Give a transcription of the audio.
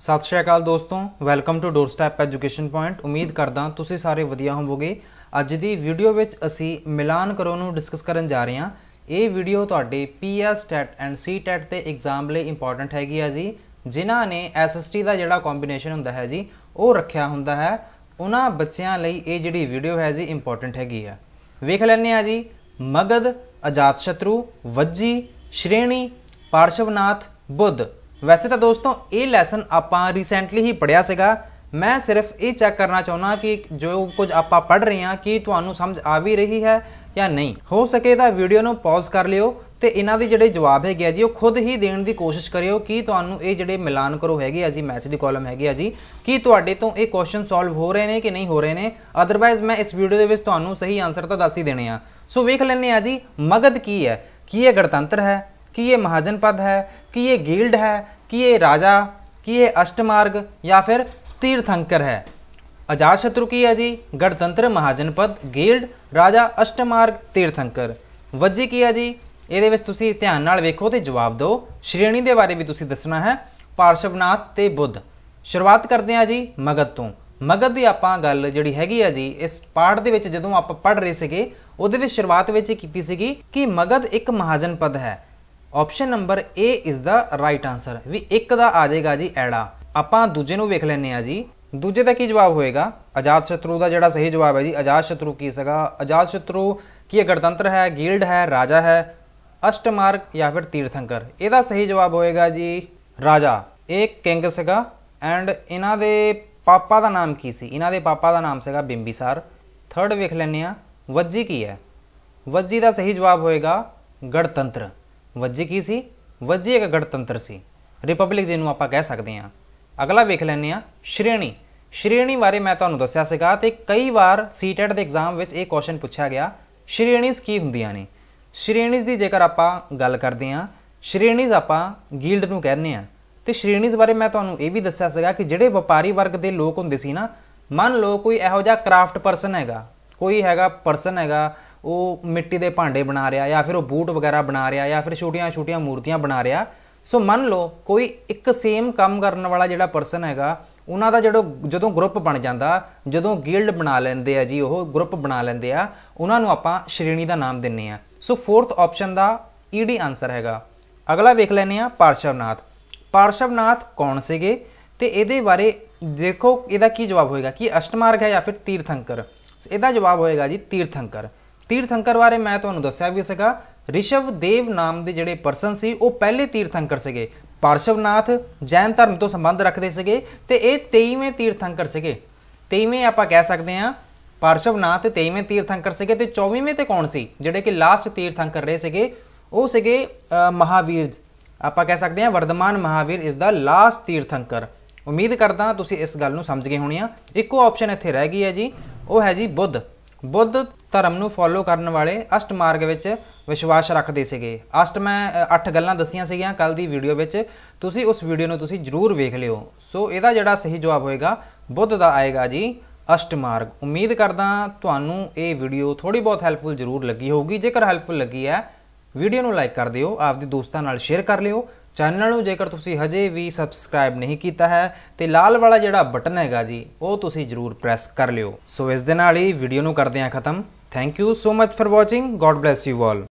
ਸਤਿ ਸ਼੍ਰੀ ਅਕਾਲ ਦੋਸਤੋ welcome to door step education point ਉਮੀਦ ਕਰਦਾ ਤੁਸੀਂ ਸਾਰੇ ਵਧੀਆ ਹੋਵੋਗੇ ਅੱਜ ਦੀ ਵੀਡੀਓ ਵਿੱਚ ਅਸੀਂ ਮਿਲਾਨ ਕਰੋ ਨੂੰ ਡਿਸਕਸ ਕਰਨ ਜਾ ਰਹੇ ਹਾਂ ਇਹ ਵੀਡੀਓ ਤੁਹਾਡੇ PS TET and C TET ਤੇ ਐਗਜ਼ਾਮ ਲਈ ਇੰਪੋਰਟੈਂਟ ਹੈਗੀ ਆ ਜੀ ਜਿਨ੍ਹਾਂ ਨੇ ਐਸਐਸਟੀ ਦਾ ਜਿਹੜਾ ਕੰਬੀਨੇਸ਼ਨ ਹੁੰਦਾ ਹੈ ਜੀ ਉਹ ਰੱਖਿਆ ਹੁੰਦਾ ਹੈ ਉਹਨਾਂ ਬੱਚਿਆਂ ਲਈ ਇਹ ਜਿਹੜੀ ਵੀਡੀਓ ਹੈ ਜੀ ਇੰਪੋਰਟੈਂਟ ਹੈਗੀ ਆ ਵੇਖ ਲੈਣੇ ਆ ਜੀ ਮਗਧ ਅਜਾਤ ਸ਼ਤਰੂ ਵੱਜੀ ਸ਼੍ਰੇਣੀ ਪਾਰਸ਼ਵਨਾਥ ਬੁੱਧ ਵੈਸੇ ਤਾਂ ਦੋਸਤੋ ਇਹ ਲੈਸਨ ਆਪਾਂ ਰੀਸੈਂਟਲੀ ਹੀ ਪੜਿਆ ਸੀਗਾ ਮੈਂ ਸਿਰਫ ਇਹ ਚੈੱਕ ਕਰਨਾ ਚਾਹੁੰਦਾ ਕਿ ਜੋ ਕੁਝ ਆਪਾਂ ਪੜ ਰਹੇ ਹਾਂ ਕੀ ਤੁਹਾਨੂੰ ਸਮਝ ਆ ਵੀ ਰਹੀ ਹੈ ਜਾਂ ਨਹੀਂ ਹੋ ਸਕੇ ਤਾਂ ਵੀਡੀਓ ਨੂੰ ਪਾਜ਼ ਕਰ ਲਿਓ ਤੇ ਇਹਨਾਂ ਦੇ ਜਿਹੜੇ ਜਵਾਬ ਹੈਗੇ ਆ ਜੀ ਉਹ ਖੁਦ ਹੀ ਦੇਣ ਦੀ ਕੋਸ਼ਿਸ਼ ਕਰਿਓ ਕਿ ਤੁਹਾਨੂੰ ਇਹ ਜਿਹੜੇ ਮਿਲਾਨ ਕਰੋ ਹੈਗੇ ਆ ਜੀ ਮੈਚ ਦੀ ਕਾਲਮ ਹੈਗੇ ਆ ਜੀ ਕੀ ਤੁਹਾਡੇ ਤੋਂ ਇਹ ਕੁਐਸਚਨ ਸੋਲਵ ਹੋ ਰਹੇ ਨੇ ਕਿ ਨਹੀਂ ਹੋ ਰਹੇ ਨੇ ਅਦਰਵਾਇਜ਼ ਮੈਂ ਇਸ ਵੀਡੀਓ ਦੇ ਵਿੱਚ ਤੁਹਾਨੂੰ ਸਹੀ ਆਨਸਰ ਤਾਂ ਦੱਸ ਹੀ ਦੇਣੇ ਆ ਸੋ ਵੇਖ ਲੈਣੇ ਆ ਜੀ ਮਗਧ ਕੀ ਹੈ ਕੀ ਇਹ ਗਣਤੰਤਰ ਹੈ ਕੀ ਇਹ ਮਹਾਜਨਪਦ ਹੈ ਕਿ कि ये गिल्ड है कि ये राजा कि ये अष्टमार्ग या फिर तीर्थंकर है ਕੀ ਹੈ ਜੀ गणतंत्र ਮਹਾਜਨਪਦ ਗਿਲਡ ਰਾਜਾ ਅਸ਼ਟਮਾਰਗ ਤੀਰਥੰਕਰ ਵੱਜੀ ਕੀ ਹੈ ਜੀ ਇਹਦੇ ਵਿੱਚ ਤੁਸੀਂ ਧਿਆਨ ਨਾਲ ਵੇਖੋ ਤੇ ਜਵਾਬ ਦਿਓ ਸ਼੍ਰੇਣੀ ਦੇ ਬਾਰੇ ਵੀ ਤੁਸੀਂ ਦੱਸਣਾ ਹੈ ਪਾਰਸ਼ਵਨਾਥ ਤੇ ਬੁੱਧ ਸ਼ੁਰੂਆਤ ਕਰਦੇ ਹਾਂ ਜੀ ਮਗਧ ਤੋਂ ਮਗਧ ਦੀ ਆਪਾਂ ਗੱਲ ਜਿਹੜੀ ਹੈਗੀ ਆ ਜੀ ਇਸ ਪਾਠ ਦੇ ਵਿੱਚ ਜਦੋਂ ਆਪਾਂ ਪੜ੍ਹ ਰਹੇ ਸੀਗੇ ਉਹਦੇ ਵਿੱਚ ਸ਼ੁਰੂਆਤ ਵਿੱਚ ਕੀਤੀ ਸੀਗੀ ਕਿ ਮਗਧ ਇੱਕ ਮਹਾਜਨਪਦ ਹੈ option number A is the right answer ਵੀ ਇੱਕ ਦਾ ਆ ਜਾਏਗਾ ਜੀ ਐੜਾ ਆਪਾਂ ਦੂਜੇ ਨੂੰ ਵੇਖ ਲੈਨੇ ਆ ਜੀ ਦੂਜੇ ਦਾ ਕੀ ਜਵਾਬ ਹੋਏਗਾ ਆਜ਼ਾਦ ਸ਼ਤਰੂ ਦਾ ਜਿਹੜਾ ਸਹੀ ਜਵਾਬ ਹੈ ਜੀ ਆਜ਼ਾਦ ਸ਼ਤਰੂ ਕੀ ਸੀਗਾ ਆਜ਼ਾਦ ਸ਼ਤਰੂ ਕੀ ਇਹ ਗਣਤੰਤਰ ਹੈ ਗਿਲਡ ਹੈ ਰਾਜਾ ਹੈ ਅਸ਼ਟਮਾਰਕ ਜਾਂ ਫਿਰ ਤੀਰਥੰਕਰ ਇਹਦਾ ਸਹੀ ਜਵਾਬ ਹੋਏਗਾ ਜੀ ਰਾਜਾ ਇਹ ਕਿੰਗ ਸਗਾ ਐਂਡ ਇਹਨਾਂ ਦੇ ਪਾਪਾ ਦਾ ਨਾਮ ਕੀ ਸੀ ਇਹਨਾਂ ਦੇ ਪਾਪਾ ਦਾ ਨਾਮ ਸੀਗਾ ਬਿੰਬੀਸਾਰ ਥਰਡ ਵੇਖ ਲੈਨੇ ਆ ਵੱਜੀ ਕੀ ਹੈ ਵੱਜੀ ਦਾ ਸਹੀ ਜਵਾਬ ਹੋਏਗਾ ਗਣਤੰਤਰ ਵੱਜੀ ਕੀ ਸੀ ਵੱਜੀ ਇੱਕ ਗਣਤੰਤਰ ਸੀ ਰਿਪਬਲਿਕ ਜਿਹਨੂੰ ਆਪਾਂ ਕਹਿ ਸਕਦੇ ਹਾਂ ਅਗਲਾ ਵੇਖ ਲੈਣੇ ਆ ਸ਼੍ਰੇਣੀ ਸ਼੍ਰੇਣੀ ਬਾਰੇ ਮੈਂ ਤੁਹਾਨੂੰ ਦੱਸਿਆ ਸੀਗਾ ਤੇ ਕਈ ਵਾਰ ਸੀਟੈਟ e ਦੇ ਐਗਜ਼ਾਮ ਵਿੱਚ ਇਹ ਕੁਐਸਚਨ ਪੁੱਛਿਆ ਗਿਆ ਸ਼੍ਰੇਣੀਆਂ ਕੀ ਹੁੰਦੀਆਂ ਨੇ ਸ਼੍ਰੇਣੀਆਂ ਦੀ ਜੇਕਰ ਆਪਾਂ ਗੱਲ ਕਰਦੇ ਆ ਸ਼੍ਰੇਣੀਆਂ ਆਪਾਂ ਗਿਲਡ ਨੂੰ ਕਹਿੰਦੇ ਆ ਤੇ ਸ਼੍ਰੇਣੀਆਂ ਬਾਰੇ ਮੈਂ ਤੁਹਾਨੂੰ ਇਹ ਵੀ ਦੱਸਿਆ ਸੀਗਾ ਕਿ ਜਿਹੜੇ ਵਪਾਰੀ ਵਰਗ ਦੇ ਲੋਕ ਹੁੰਦੇ ਸੀ ਨਾ ਮੰਨ ਲਓ ਕੋਈ ਇਹੋ ਜਿਹਾ ਕਰਾਫਟ ਪਰਸਨ ਹੈਗਾ ਕੋਈ ਹੈਗਾ ਪਰਸਨ ਹੈਗਾ ਉਹ ਮਿੱਟੀ ਦੇ ਭਾਂਡੇ ਬਣਾ ਰਿਹਾ ਜਾਂ ਫਿਰ ਉਹ ਬੂਟ ਵਗੈਰਾ ਬਣਾ ਰਿਹਾ ਜਾਂ ਫਿਰ ਛੋਟੀਆਂ-ਛੋਟੀਆਂ ਮੂਰਤੀਆਂ ਬਣਾ ਰਿਹਾ ਸੋ ਮੰਨ ਲਓ ਕੋਈ ਇੱਕ ਸੇਮ ਕੰਮ ਕਰਨ ਵਾਲਾ ਜਿਹੜਾ ਪਰਸਨ ਹੈਗਾ ਉਹਨਾਂ ਦਾ ਜਿਹੜਾ ਜਦੋਂ ਗਰੁੱਪ ਬਣ ਜਾਂਦਾ ਜਦੋਂ ਗਿਲਡ ਬਣਾ ਲੈਂਦੇ ਆ ਜੀ ਉਹ ਗਰੁੱਪ ਬਣਾ ਲੈਂਦੇ ਆ ਉਹਨਾਂ ਨੂੰ ਆਪਾਂ ਸ਼੍ਰੇਣੀ ਦਾ ਨਾਮ ਦਿੰਨੇ ਆ ਸੋ ਫੋਰਥ ਆਪਸ਼ਨ ਦਾ ਈਡੀ ਆਨਸਰ ਹੈਗਾ ਅਗਲਾ ਵੇਖ ਲੈਨੇ ਆ ਪਾਰਸ਼ਵਨਾਥ ਪਾਰਸ਼ਵਨਾਥ ਕੌਣ ਸੀਗੇ ਤੇ ਇਹਦੇ ਬਾਰੇ ਦੇਖੋ ਇਹਦਾ ਕੀ ਜਵਾਬ ਹੋਏਗਾ ਕਿ ਅਸ਼ਟਮਾਰਗ ਹੈ ਜਾਂ ਫਿਰ ਤੀਰਥੰਕਰ ਇਹਦਾ ਜਵਾਬ ਹੋਏਗਾ ਜੀ ਤੀਰਥੰਕਰ ਤੀਰਥੰਕਰ ਬਾਰੇ ਮੈਂ ਤੁਹਾਨੂੰ ਦੱਸਿਆ ਵੀ ਸੀਗਾ ਰਿਸ਼ਵ ਦੇਵ ਨਾਮ ਦੇ ਜਿਹੜੇ ਪਰਸਨ ਸੀ ਉਹ ਪਹਿਲੇ ਤੀਰਥੰਕਰ ਸੀਗੇ ਪਾਰਸ਼ਵਨਾਥ ਜੈਨ ਧਰਮ ਤੋਂ ਸੰਬੰਧ ਰੱਖਦੇ ਸੀਗੇ ਤੇ ਇਹ 23ਵੇਂ ਤੀਰਥੰਕਰ ਸੀਗੇ 23ਵੇਂ ਆਪਾਂ ਕਹਿ ਸਕਦੇ ਹਾਂ ਪਾਰਸ਼ਵਨਾਥ 23ਵੇਂ ਤੀਰਥੰਕਰ ਸੀਗੇ ਤੇ 24ਵੇਂ ਤੇ ਕੌਣ ਸੀ ਜਿਹੜੇ ਕਿ ਲਾਸਟ ਤੀਰਥੰਕਰ ਰਹੇ ਸੀਗੇ ਉਹ ਸੀਗੇ ਮਹਾਵੀਰ ਆਪਾਂ ਕਹਿ ਸਕਦੇ ਹਾਂ ਵਰਦਮਾਨ ਮਹਾਵੀਰ ਇਸ ਦਾ ਲਾਸਟ ਤੀਰਥੰਕਰ ਉਮੀਦ ਕਰਦਾ ਤੁਸੀਂ ਇਸ ਗੱਲ ਨੂੰ ਸਮਝ ਗਏ ਹੋਣੇ ਆ ਇੱਕੋ ਆਪਸ਼ਨ ਇੱਥੇ ਰਹਿ ਗਈ ਹੈ ਜੀ ਉਹ ਹੈ ਜੀ ਬੁੱਧ ਬੁੱਧ ਧਰਮ ਨੂੰ ਫੋਲੋ ਕਰਨ ਵਾਲੇ ਅਸ਼ਟ ਮਾਰਗ ਵਿੱਚ ਵਿਸ਼ਵਾਸ ਰੱਖਦੇ ਸੀਗੇ ਅਸ਼ਟ ਮੈਂ 8 ਗੱਲਾਂ ਦੱਸੀਆਂ ਸੀਗੀਆਂ ਕੱਲ ਦੀ ਵੀਡੀਓ ਵਿੱਚ ਤੁਸੀਂ ਉਸ ਵੀਡੀਓ ਨੂੰ ਤੁਸੀਂ ਜਰੂਰ ਵੇਖ ਲਿਓ ਸੋ ਇਹਦਾ ਜਿਹੜਾ ਸਹੀ ਜਵਾਬ ਹੋਏਗਾ ਬੁੱਧ ਦਾ ਆਏਗਾ ਜੀ ਅਸ਼ਟ ਮਾਰਗ ਉਮੀਦ ਕਰਦਾ ਤੁਹਾਨੂੰ ਇਹ ਵੀਡੀਓ ਥੋੜੀ ਬਹੁਤ ਹੈਲਪਫੁਲ ਜ਼ਰੂਰ ਲੱਗੀ ਹੋਊਗੀ ਜੇਕਰ ਹੈਲਪਫੁਲ ਲੱਗੀ ਹੈ ਵੀਡੀਓ ਨੂੰ ਲਾਈਕ ਕਰ ਦਿਓ ਆਪਦੇ ਦੋਸਤਾਂ ਨਾਲ ਸ਼ੇਅਰ ਕਰ ਲਿਓ ਚੈਨਲ ਨੂੰ ਜੇਕਰ ਤੁਸੀਂ ਹਜੇ ਵੀ ਸਬਸਕ੍ਰਾਈਬ ਨਹੀਂ ਕੀਤਾ ਹੈ ਤੇ ਲਾਲ ਵਾਲਾ ਜਿਹੜਾ ਬਟਨ ਹੈਗਾ ਜੀ ਉਹ ਤੁਸੀਂ ਜਰੂਰ ਪ੍ਰੈਸ ਕਰ ਲਿਓ ਸੋ ਇਸ ਦੇ ਨਾਲ ਹੀ ਵੀਡੀਓ ਨੂੰ ਕਰਦੇ ਹਾਂ ਖਤਮ thank you so much for watching God bless you all